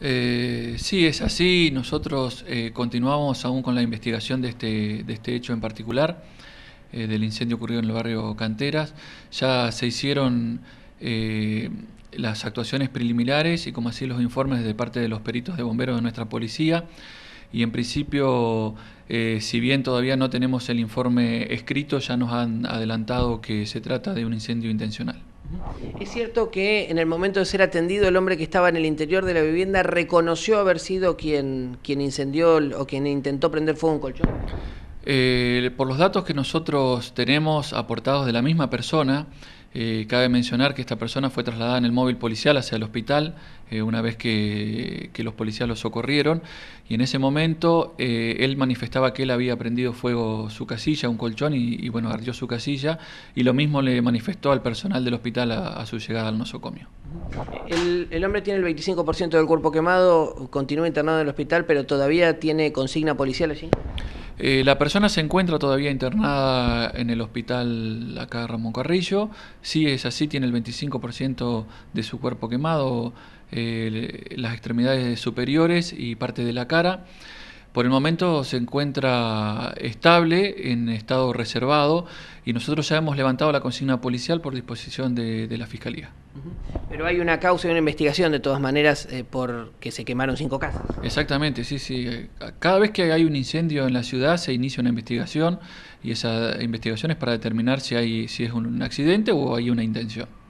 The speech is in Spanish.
Eh, sí, es así. Nosotros eh, continuamos aún con la investigación de este, de este hecho en particular, eh, del incendio ocurrido en el barrio Canteras. Ya se hicieron las actuaciones preliminares y como así los informes de parte de los peritos de bomberos de nuestra policía. Y en principio, si bien todavía no tenemos el informe escrito, ya nos han adelantado que se trata de un incendio intencional. Es cierto que en el momento de ser atendido, el hombre que estaba en el interior de la vivienda reconoció haber sido quien, quien incendió o quien intentó prender fuego a un colchón. Eh, por los datos que nosotros tenemos aportados de la misma persona, eh, cabe mencionar que esta persona fue trasladada en el móvil policial hacia el hospital eh, una vez que, los policías lo socorrieron y en ese momento eh, él manifestaba que él había prendido fuego su casilla, un colchón y, bueno, ardió su casilla y lo mismo le manifestó al personal del hospital a, su llegada al nosocomio. El, el hombre tiene el 25% del cuerpo quemado, continúa internado en el hospital, pero todavía tiene consigna policial allí. Eh, la persona se encuentra todavía internada en el hospital acá Ramón Carrillo. Si es así, tiene el 25% de su cuerpo quemado, eh, las extremidades superiores y parte de la cara. Por el momento se encuentra estable, en estado reservado, y nosotros ya hemos levantado la consigna policial por disposición de, la Fiscalía. Pero hay una causa y una investigación, de todas maneras, eh, porque se quemaron cinco casas. Exactamente, sí, sí. Cada vez que hay un incendio en la ciudad se inicia una investigación, y esa investigación es para determinar si, hay, si es un accidente o hay una intención.